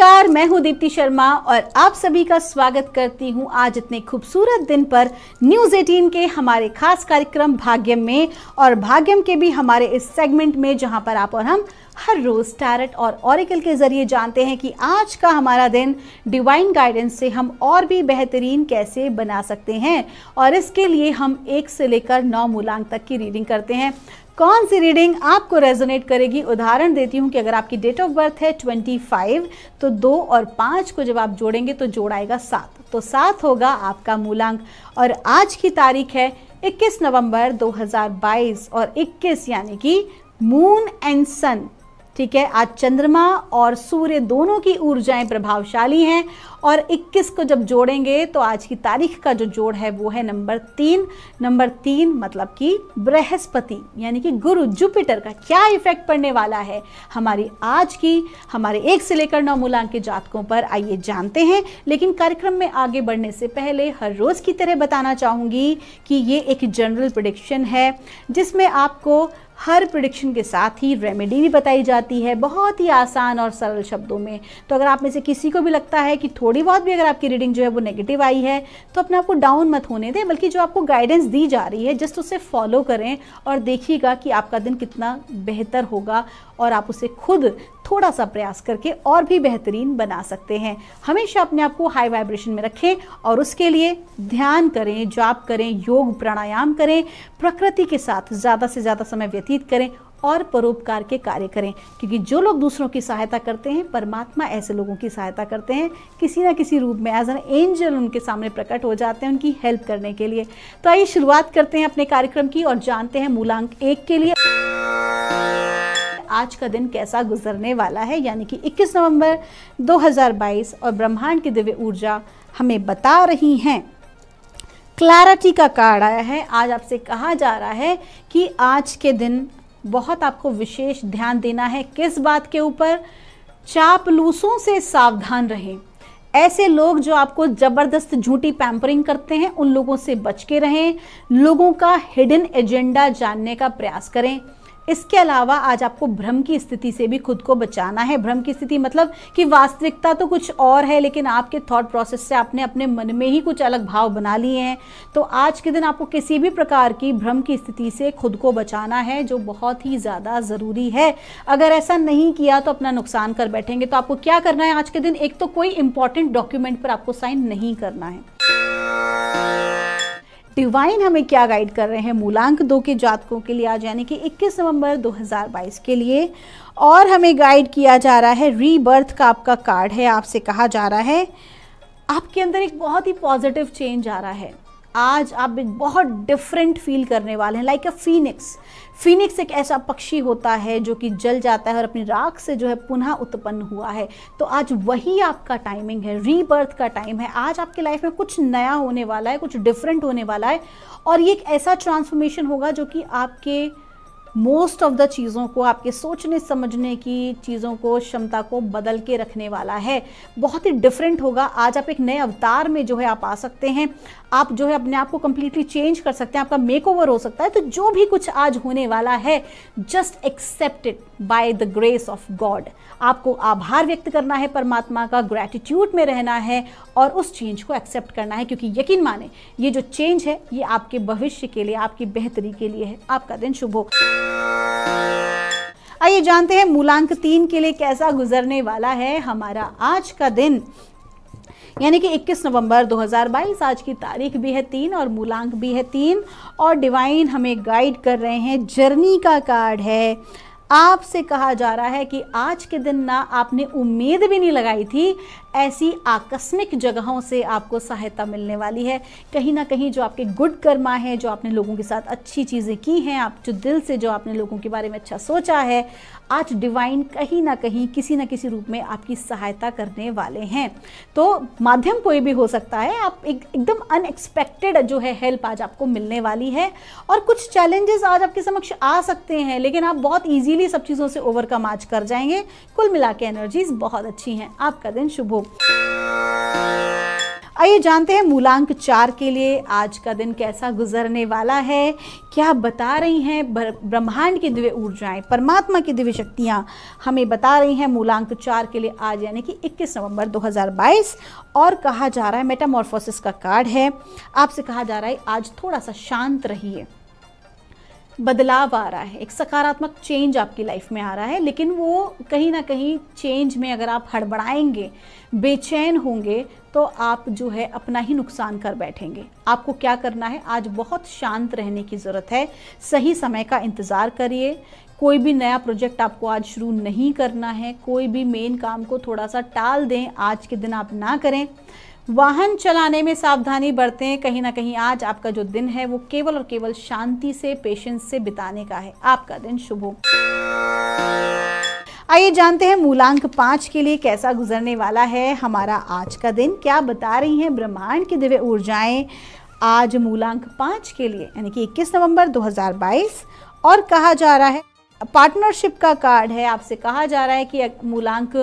नमस्कार मैं हूं दीप्ति शर्मा और आप सभी का स्वागत करती हूं आज इतने खूबसूरत दिन पर न्यूज 18 के हमारे खास कार्यक्रम भाग्यम में और भाग्यम के भी हमारे इस सेगमेंट में जहां पर आप और हम हर रोज टैरट और ऑरिकल के जरिए जानते हैं कि आज का हमारा दिन डिवाइन गाइडेंस से हम और भी बेहतरीन कैसे बना सकते हैं और इसके लिए हम एक से लेकर नौ मूलांक तक की रीडिंग करते हैं कौन सी रीडिंग आपको रेजोनेट करेगी उदाहरण देती हूँ कि अगर आपकी डेट ऑफ बर्थ है 25 तो दो और पाँच को जब आप जोड़ेंगे तो जोड़ आएगा सात तो सात होगा आपका मूलांक और आज की तारीख है 21 नवंबर 2022 और 21 यानी कि मून एंड सन ठीक है आज चंद्रमा और सूर्य दोनों की ऊर्जाएं प्रभावशाली हैं और 21 को जब जोड़ेंगे तो आज की तारीख का जो जोड़ है वो है नंबर तीन नंबर तीन मतलब कि बृहस्पति यानी कि गुरु जुपिटर का क्या इफेक्ट पड़ने वाला है हमारी आज की हमारे एक से लेकर नौ मूलांक के जातकों पर आइए जानते हैं लेकिन कार्यक्रम में आगे बढ़ने से पहले हर रोज़ की तरह बताना चाहूँगी कि ये एक जनरल प्रडिक्शन है जिसमें आपको हर प्रोडिक्शन के साथ ही रेमेडी भी बताई जाती है बहुत ही आसान और सरल शब्दों में तो अगर आप में से किसी को भी लगता है कि थोड़ा थोड़ी बहुत भी अगर आपकी रीडिंग जो है वो नेगेटिव आई है तो अपने आपको डाउन मत होने दें बल्कि जो आपको गाइडेंस दी जा रही है जस्ट उसे फॉलो करें और देखिएगा कि आपका दिन कितना बेहतर होगा और आप उसे खुद थोड़ा सा प्रयास करके और भी बेहतरीन बना सकते हैं हमेशा अपने आप को हाई वाइब्रेशन में रखें और उसके लिए ध्यान करें जाप करें योग प्राणायाम करें प्रकृति के साथ ज़्यादा से ज़्यादा समय व्यतीत करें और परोपकार के कार्य करें क्योंकि जो लोग दूसरों की सहायता करते हैं परमात्मा ऐसे लोगों की सहायता करते हैं किसी ना किसी रूप में एज एन एंजल उनके सामने प्रकट हो जाते हैं उनकी हेल्प करने के लिए तो आइए शुरुआत करते हैं अपने कार्यक्रम की और जानते हैं मूलांक एक के लिए आज का दिन कैसा गुजरने वाला है यानी कि 21 नवंबर 2022 और ब्रह्मांड की दिव्य ऊर्जा हमें बता रही हैं क्लैरिटी का कार्ड आया है आज आपसे कहा जा रहा है कि आज के दिन बहुत आपको विशेष ध्यान देना है किस बात के ऊपर चापलूसों से सावधान रहें ऐसे लोग जो आपको ज़बरदस्त झूठी पैम्परिंग करते हैं उन लोगों से बच के रहें लोगों का हिडन एजेंडा जानने का प्रयास करें इसके अलावा आज आपको भ्रम की स्थिति से भी खुद को बचाना है भ्रम की स्थिति मतलब कि वास्तविकता तो कुछ और है लेकिन आपके थॉट प्रोसेस से आपने अपने मन में ही कुछ अलग भाव बना लिए हैं तो आज के दिन आपको किसी भी प्रकार की भ्रम की स्थिति से खुद को बचाना है जो बहुत ही ज़्यादा ज़रूरी है अगर ऐसा नहीं किया तो अपना नुकसान कर बैठेंगे तो आपको क्या करना है आज के दिन एक तो कोई इंपॉर्टेंट डॉक्यूमेंट पर आपको साइन नहीं करना है डिवाइन हमें क्या गाइड कर रहे हैं मूलांक दो के जातकों के लिए आज यानी कि 21 नवंबर 2022 के लिए और हमें गाइड किया जा रहा है रीबर्थ का आपका कार्ड है आपसे कहा जा रहा है आपके अंदर एक बहुत ही पॉजिटिव चेंज आ रहा है आज आप एक बहुत डिफरेंट फील करने वाले हैं लाइक अ फीनिक्स फीनिक्स एक ऐसा पक्षी होता है जो कि जल जाता है और अपनी राख से जो है पुनः उत्पन्न हुआ है तो आज वही आपका टाइमिंग है रीबर्थ का टाइम है आज आपके लाइफ में कुछ नया होने वाला है कुछ डिफरेंट होने वाला है और ये एक ऐसा ट्रांसफॉर्मेशन होगा जो कि आपके मोस्ट ऑफ द चीज़ों को आपके सोचने समझने की चीज़ों को क्षमता को बदल के रखने वाला है बहुत ही डिफरेंट होगा आज आप एक नए अवतार में जो है आप आ सकते हैं आप जो है अपने आप को कम्प्लीटली चेंज कर सकते हैं आपका मेक ओवर हो सकता है तो जो भी कुछ आज होने वाला है just accepted by the grace of God आपको आभार व्यक्त करना है परमात्मा का ग्रेटिट्यूड में रहना है और उस चेंज को एक्सेप्ट करना है क्योंकि यकीन माने ये जो चेंज है ये आपके भविष्य के लिए आपकी बेहतरी के लिए है आपका दिन शुभ हो आइए जानते हैं मूलांक तीन के लिए कैसा गुजरने वाला है हमारा आज का दिन यानी कि 21 नवंबर 2022 आज की तारीख भी है तीन और मूलांक भी है तीन और डिवाइन हमें गाइड कर रहे हैं जर्नी का कार्ड है आपसे कहा जा रहा है कि आज के दिन ना आपने उम्मीद भी नहीं लगाई थी ऐसी आकस्मिक जगहों से आपको सहायता मिलने वाली है कहीं ना कहीं जो आपके गुड कर्मा है जो आपने लोगों के साथ अच्छी चीज़ें की हैं आप जो दिल से जो आपने लोगों के बारे में अच्छा सोचा है आज डिवाइन कहीं ना कहीं किसी ना किसी रूप में आपकी सहायता करने वाले हैं तो माध्यम कोई भी हो सकता है आप एक एकदम अनएक्सपेक्टेड जो है हेल्प आज आपको मिलने वाली है और कुछ चैलेंजेस आज आपके समक्ष आ सकते हैं लेकिन आप बहुत ईजी इजीली सब चीज़ों से ओवरकम आज कर जाएंगे कुल मिला के एनर्जीज बहुत अच्छी हैं आपका दिन शुभ हो आइए जानते हैं मूलांक चार के लिए आज का दिन कैसा गुजरने वाला है क्या बता रही हैं ब्रह्मांड की दिव्य ऊर्जाएं परमात्मा की दिव्य शक्तियां हमें बता रही हैं मूलांक चार के लिए आज यानी कि 21 नवंबर 2022 और कहा जा रहा है मेटामॉर्फोसिस का कार्ड है आपसे कहा जा रहा है आज थोड़ा सा शांत रहिए बदलाव आ रहा है एक सकारात्मक चेंज आपकी लाइफ में आ रहा है लेकिन वो कहीं ना कहीं चेंज में अगर आप हड़बड़ाएंगे बेचैन होंगे तो आप जो है अपना ही नुकसान कर बैठेंगे आपको क्या करना है आज बहुत शांत रहने की ज़रूरत है सही समय का इंतज़ार करिए कोई भी नया प्रोजेक्ट आपको आज शुरू नहीं करना है कोई भी मेन काम को थोड़ा सा टाल दें आज के दिन आप ना करें वाहन चलाने में सावधानी बरतें कहीं ना कहीं आज आपका जो दिन है वो केवल और केवल शांति से पेशेंस से बिताने का है आपका दिन शुभ हो आइए जानते हैं मूलांक पांच के लिए कैसा गुजरने वाला है हमारा आज का दिन क्या बता रही हैं ब्रह्मांड की दिव्य ऊर्जाएं आज मूलांक पांच के लिए यानी कि 21 नवंबर 2022 और कहा जा रहा है पार्टनरशिप का कार्ड है आपसे कहा जा रहा है कि मूलांक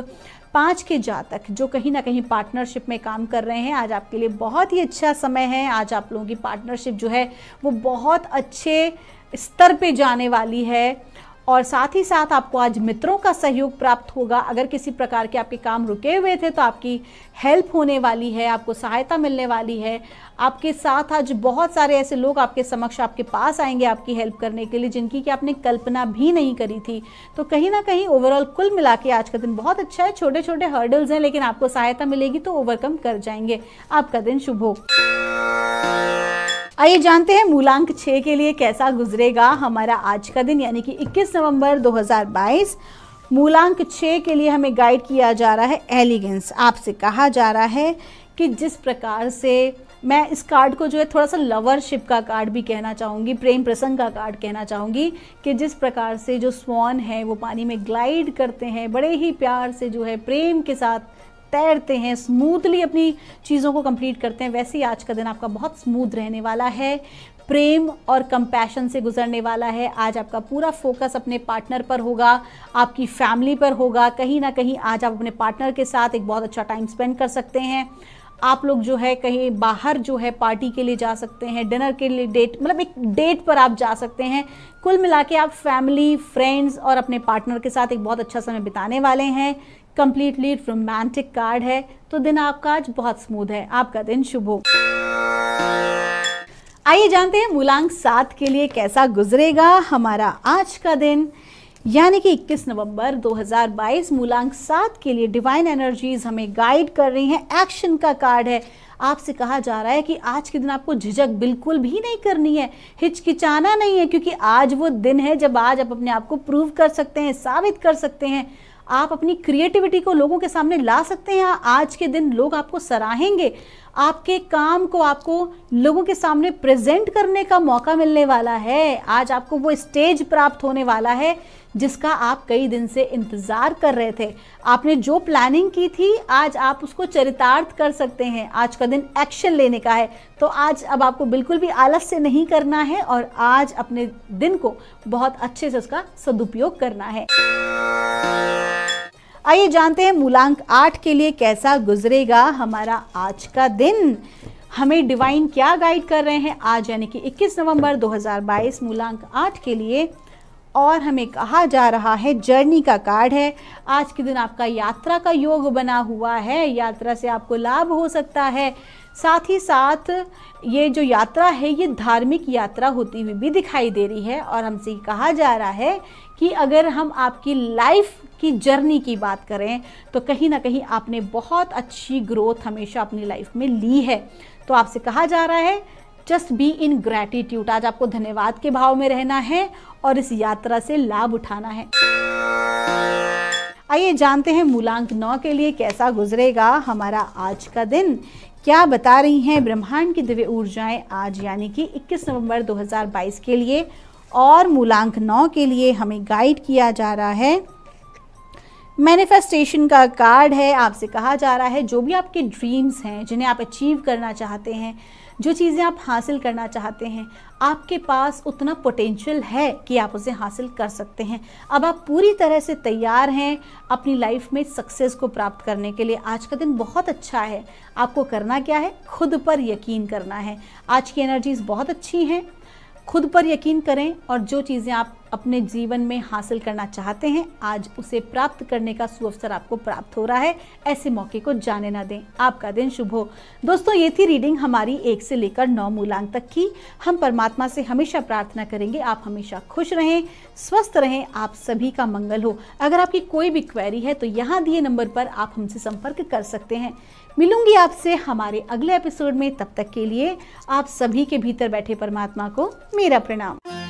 पाँच के जा तक जो कहीं ना कहीं पार्टनरशिप में काम कर रहे हैं आज आपके लिए बहुत ही अच्छा समय है आज आप लोगों की पार्टनरशिप जो है वो बहुत अच्छे स्तर पे जाने वाली है और साथ ही साथ आपको आज मित्रों का सहयोग प्राप्त होगा अगर किसी प्रकार के आपके काम रुके हुए थे तो आपकी हेल्प होने वाली है आपको सहायता मिलने वाली है आपके साथ आज बहुत सारे ऐसे लोग आपके समक्ष आपके पास आएंगे आपकी हेल्प करने के लिए जिनकी कि आपने कल्पना भी नहीं करी थी तो कहीं ना कहीं ओवरऑल कुल मिला के आज का दिन बहुत अच्छा है छोटे छोटे हर्डल्स हैं लेकिन आपको सहायता मिलेगी तो ओवरकम कर जाएंगे आपका दिन शुभ हो आइए जानते हैं मूलांक छः के लिए कैसा गुजरेगा हमारा आज का दिन यानी कि 21 नवंबर 2022 मूलांक छः के लिए हमें गाइड किया जा रहा है एलिगेंस आपसे कहा जा रहा है कि जिस प्रकार से मैं इस कार्ड को जो है थोड़ा सा लवरशिप का कार्ड भी कहना चाहूँगी प्रेम प्रसंग का कार्ड कहना चाहूँगी कि जिस प्रकार से जो स्वान है वो पानी में ग्लाइड करते हैं बड़े ही प्यार से जो है प्रेम के साथ तैरते हैं स्मूथली अपनी चीज़ों को कंप्लीट करते हैं वैसे ही आज का दिन आपका बहुत स्मूथ रहने वाला है प्रेम और कंपैशन से गुजरने वाला है आज आपका पूरा फोकस अपने पार्टनर पर होगा आपकी फैमिली पर होगा कहीं ना कहीं आज आप अपने पार्टनर के साथ एक बहुत अच्छा टाइम स्पेंड कर सकते हैं आप लोग जो है कहीं बाहर जो है पार्टी के लिए जा सकते हैं डिनर के लिए डेट मतलब एक डेट पर आप जा सकते हैं कुल मिला के आप फैमिली फ्रेंड्स और अपने पार्टनर के साथ एक बहुत अच्छा समय बिताने वाले हैं कंप्लीटली रोमांटिक कार्ड है तो दिन आपका आज बहुत स्मूथ है आपका दिन शुभ हो आइए जानते हैं मूलांक सात के लिए कैसा गुजरेगा हमारा आज का दिन यानी कि 21 नवंबर 2022 मूलांक सात के लिए डिवाइन एनर्जीज हमें गाइड कर रही हैं एक्शन का कार्ड है आपसे कहा जा रहा है कि आज के दिन आपको झिझक बिल्कुल भी नहीं करनी है हिचकिचाना नहीं है क्योंकि आज वो दिन है जब आज आप अपने आप को प्रूव कर सकते हैं साबित कर सकते हैं आप अपनी क्रिएटिविटी को लोगों के सामने ला सकते हैं आज के दिन लोग आपको सराहेंगे आपके काम को आपको लोगों के सामने प्रेजेंट करने का मौका मिलने वाला है आज आपको वो स्टेज प्राप्त होने वाला है जिसका आप कई दिन से इंतज़ार कर रहे थे आपने जो प्लानिंग की थी आज आप उसको चरितार्थ कर सकते हैं आज का दिन एक्शन लेने का है तो आज अब आपको बिल्कुल भी आलस से नहीं करना है और आज अपने दिन को बहुत अच्छे से उसका सदुपयोग करना है आइए जानते हैं मूलांक आठ के लिए कैसा गुजरेगा हमारा आज का दिन हमें डिवाइन क्या गाइड कर रहे हैं आज यानी कि 21 नवंबर 2022 मूलांक आठ के लिए और हमें कहा जा रहा है जर्नी का कार्ड है आज के दिन आपका यात्रा का योग बना हुआ है यात्रा से आपको लाभ हो सकता है साथ ही साथ ये जो यात्रा है ये धार्मिक यात्रा होती हुई भी दिखाई दे रही है और हमसे कहा जा रहा है कि अगर हम आपकी लाइफ की जर्नी की बात करें तो कहीं ना कहीं आपने बहुत अच्छी ग्रोथ हमेशा अपनी लाइफ में ली है तो आपसे कहा जा रहा है जस्ट बी इन ग्रैटिट्यूड आज आपको धन्यवाद के भाव में रहना है और इस यात्रा से लाभ उठाना है आइए जानते हैं मूलांक नौ के लिए कैसा गुजरेगा हमारा आज का दिन क्या बता रही हैं ब्रह्मांड की दिव्य ऊर्जाएं आज यानी कि 21 नवंबर 2022 के लिए और मूलांक नौ के लिए हमें गाइड किया जा रहा है मैनिफेस्टेशन का कार्ड है आपसे कहा जा रहा है जो भी आपके ड्रीम्स हैं जिन्हें आप अचीव करना चाहते हैं जो चीज़ें आप हासिल करना चाहते हैं आपके पास उतना पोटेंशियल है कि आप उसे हासिल कर सकते हैं अब आप पूरी तरह से तैयार हैं अपनी लाइफ में सक्सेस को प्राप्त करने के लिए आज का दिन बहुत अच्छा है आपको करना क्या है खुद पर यकीन करना है आज की एनर्जीज़ बहुत अच्छी हैं खुद पर यकीन करें और जो चीज़ें आप अपने जीवन में हासिल करना चाहते हैं आज उसे प्राप्त करने का सुअवसर आपको प्राप्त हो रहा है ऐसे मौके को जाने ना दें आपका दिन शुभ हो दोस्तों ये थी रीडिंग हमारी एक से लेकर नौ मूलांक तक की हम परमात्मा से हमेशा प्रार्थना करेंगे आप हमेशा खुश रहें स्वस्थ रहें आप सभी का मंगल हो अगर आपकी कोई भी क्वेरी है तो यहाँ दिए नंबर पर आप हमसे संपर्क कर सकते हैं मिलूंगी आपसे हमारे अगले एपिसोड में तब तक के लिए आप सभी के भीतर बैठे परमात्मा को मेरा प्रणाम